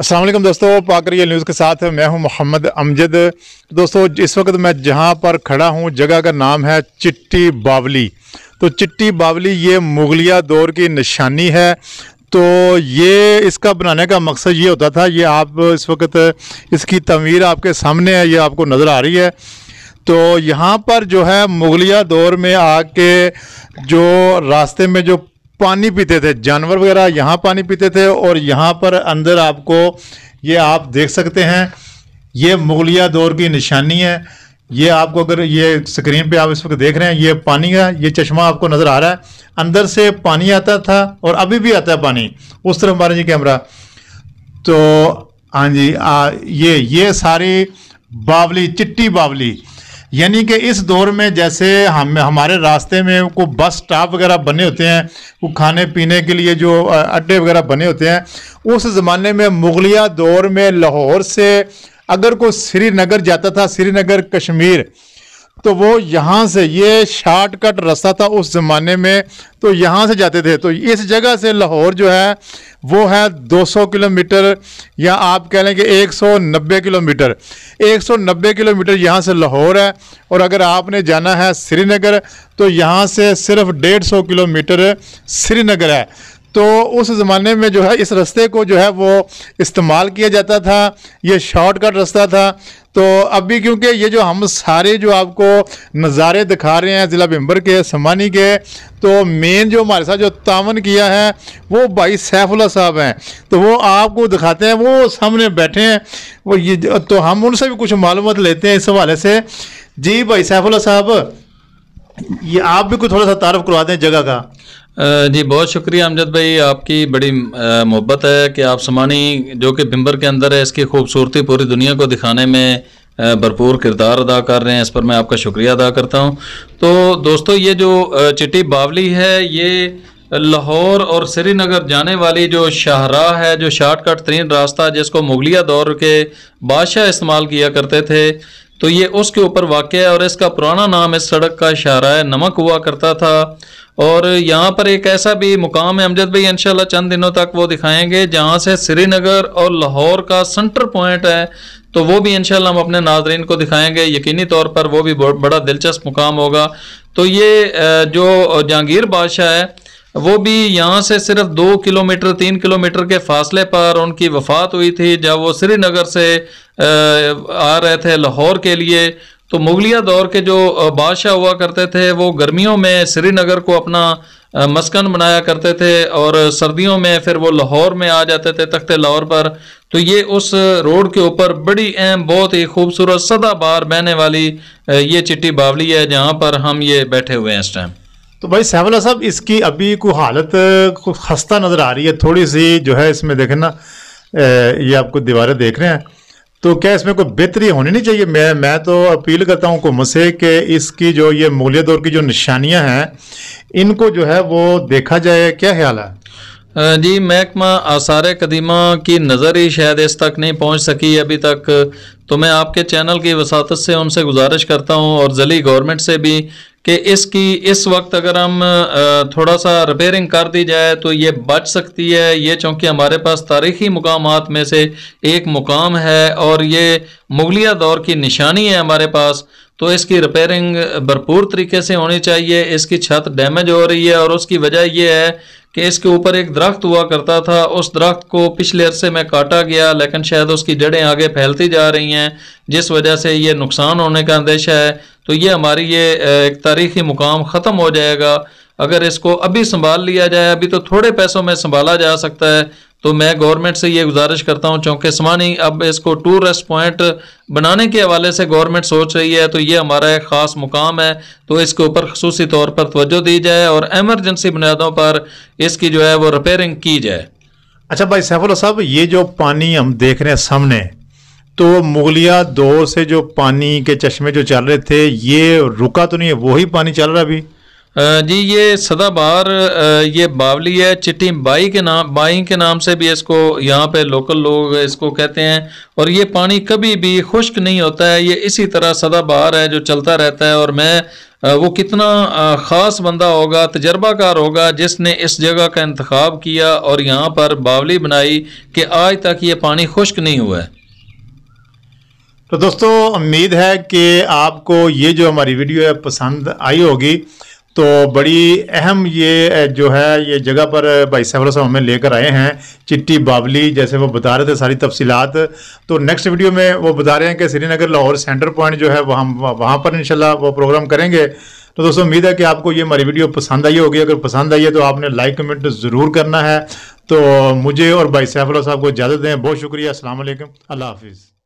असलम दोस्तों पाक real news के साथ मैं हूं मोहम्मद अमजद दोस्तों इस वक्त मैं जहां पर खड़ा हूं जगह का नाम है चिट्टी बावली तो चिट्टी बावली ये मुगलिया दौर की निशानी है तो ये इसका बनाने का मकसद ये होता था ये आप इस वक्त इसकी तमीर आपके सामने है ये आपको नज़र आ रही है तो यहाँ पर जो है मुगलिया दौर में आके जो रास्ते में जो पानी पीते थे जानवर वगैरह यहाँ पानी पीते थे और यहाँ पर अंदर आपको ये आप देख सकते हैं ये मुगलिया दौर की निशानी है ये आपको अगर ये स्क्रीन पे आप इस वक्त देख रहे हैं ये पानी का ये चश्मा आपको नज़र आ रहा है अंदर से पानी आता था और अभी भी आता है पानी उस तरफ हमारा जी कैमरा तो हाँ जी आ, ये ये सारी बावली चिट्टी बावली यानी कि इस दौर में जैसे हम हमारे रास्ते में को बस स्टॉप वगैरह बने होते हैं वो खाने पीने के लिए जो अड्डे वगैरह बने होते हैं उस ज़माने में मुगलिया दौर में लाहौर से अगर कोई श्रीनगर जाता था श्रीनगर कश्मीर तो वो यहाँ से ये शॉर्टकट रास्ता था उस ज़माने में तो यहाँ से जाते थे तो इस जगह से लाहौर जो है वो है 200 किलोमीटर या आप कह लें कि 190 किलोमीटर 190 किलोमीटर यहाँ से लाहौर है और अगर आपने जाना है श्रीनगर तो यहाँ से सिर्फ 150 किलोमीटर श्रीनगर है तो उस ज़माने में जो है इस रास्ते को जो है वो इस्तेमाल किया जाता था ये शॉर्टकट रास्ता था तो अभी क्योंकि ये जो हम सारे जो आपको नज़ारे दिखा रहे हैं ज़िला भिम्बर के समानी के तो मेन जो हमारे साथ जो तावन किया है वो भाई सैफुल्ला साहब हैं तो वो आपको दिखाते हैं वो सामने बैठे हैं वो ये तो हम उनसे भी कुछ मालूम लेते हैं इस हवाले से जी भाई सैफुल्ला साहब ये आप भी कुछ थोड़ा सा तारफ़ करवा दें जगह का जी बहुत शुक्रिया अमजद भाई आपकी बड़ी मोहब्बत है कि आप समानी जो कि भिम्बर के अंदर है इसकी खूबसूरती पूरी दुनिया को दिखाने में भरपूर किरदार अदा कर रहे हैं इस पर मैं आपका शुक्रिया अदा करता हूं तो दोस्तों ये जो चिट्टी बावली है ये लाहौर और श्रीनगर जाने वाली जो शाहराह है जो शॉर्टकट तरीन रास्ता जिसको मुगलिया दौर के बादशाह इस्तेमाल किया करते थे तो ये उसके ऊपर वाक़ है और इसका पुराना नाम इस सड़क का शाहराह नमक हुआ करता था और यहाँ पर एक ऐसा भी मुकाम है अमजद भाई इनशाला चंद दिनों तक वो दिखाएंगे जहाँ से श्रीनगर और लाहौर का सेंटर पॉइंट है तो वो भी इनशाला हम अपने नाजरन को दिखाएंगे यकीनी तौर पर वो भी बड़ा दिलचस्प मुकाम होगा तो ये जो जहांगीर बादशाह है वो भी यहाँ से सिर्फ दो किलोमीटर तीन किलोमीटर के फासले पर उनकी वफात हुई थी जब वो श्रीनगर से आ रहे थे लाहौर के लिए तो मुगलिया दौर के जो बादशाह हुआ करते थे वो गर्मियों में श्रीनगर को अपना मस्कन बनाया करते थे और सर्दियों में फिर वो लाहौर में आ जाते थे तख्ते लाहौर पर तो ये उस रोड के ऊपर बड़ी अहम बहुत ही खूबसूरत सदा बार बहने वाली ये चिट्टी बावली है जहाँ पर हम ये बैठे हुए हैं इस टाइम तो भाई सहवला साहब इसकी अभी को हालत खस्ता नज़र आ रही है थोड़ी सी जो है इसमें देखें ना ये आपको दीवारें देख रहे हैं तो क्या इसमें कोई बेहतरी होनी नहीं चाहिए मैं मैं तो अपील करता हूँ हुकूमत से कि इसकी जो ये मूल्य दौर की जो निशानियाँ हैं इनको जो है वो देखा जाए क्या ख्याल है जी महकमा आसार कदीमा की नज़र ही शायद इस तक नहीं पहुंच सकी अभी तक तो मैं आपके चैनल की वसात से उनसे गुजारिश करता हूं और ज़ली गवर्नमेंट से भी कि इसकी इस वक्त अगर हम थोड़ा सा रिपेयरिंग कर दी जाए तो ये बच सकती है ये चूँकि हमारे पास तारीखी मकाम में से एक मुकाम है और ये मुगलिया दौर की निशानी है हमारे पास तो इसकी रिपेयरिंग भरपूर तरीके से होनी चाहिए इसकी छत डैमेज हो रही है और उसकी वजह यह है कि इसके ऊपर एक दरख्त हुआ करता था उस दरख्त को पिछले अरसे में काटा गया लेकिन शायद उसकी जड़ें आगे फैलती जा रही हैं जिस वजह से ये नुकसान होने का अंदेशा है तो ये हमारी ये एक तारीखी मुकाम ख़त्म हो जाएगा अगर इसको अभी संभाल लिया जाए अभी तो थोड़े पैसों में संभाला जा सकता है तो मैं गवर्नमेंट से ये गुजारिश करता हूँ चौंकि समानी अब इसको टूरिस्ट पॉइंट बनाने के हवाले से गवर्नमेंट सोच रही है तो ये हमारा एक ख़ास मुकाम है तो इसके ऊपर खसूसी तौर पर तोज्जो दी जाए और एमरजेंसी बुनियादों पर इसकी जो है वो रिपेयरिंग की जाए अच्छा भाई सैफुल साहब ये जो पानी हम देख रहे हैं सामने तो मुगलिया दौर से जो पानी के चश्मे जो चल रहे थे ये रुका तो नहीं है वही पानी चल रहा अभी जी ये सदाबहार ये बावली है चिट्टी बाई के नाम बाई के नाम से भी इसको यहाँ पे लोकल लोग इसको कहते हैं और ये पानी कभी भी खुश्क नहीं होता है ये इसी तरह सदाबहार है जो चलता रहता है और मैं वो कितना ख़ास बंदा होगा तजर्बाकार होगा जिसने इस जगह का इंतखब किया और यहाँ पर बावली बनाई कि आज तक ये पानी खुश्क नहीं हुआ है तो दोस्तों उम्मीद है कि आपको ये जो हमारी वीडियो है पसंद आई होगी तो बड़ी अहम ये जो है ये जगह पर भाई सैफल साहब हमें लेकर आए हैं चिट्टी बावली जैसे वो बता रहे थे सारी तफसीलात तो नेक्स्ट वीडियो में वो बता रहे हैं कि श्रीनगर लाहौर सेंटर पॉइंट जो है वहाँ वहाँ पर इंशाल्लाह वो प्रोग्राम करेंगे तो दोस्तों उम्मीद है कि आपको ये हमारी वीडियो पसंद आई होगी अगर पसंद आई है तो आपने लाइक कमेंट ज़रूर करना है तो मुझे और भाई सैफुल्ला साहब को इजाज़त दें बहुत शुक्रिया असल अल्लाह हाफिज़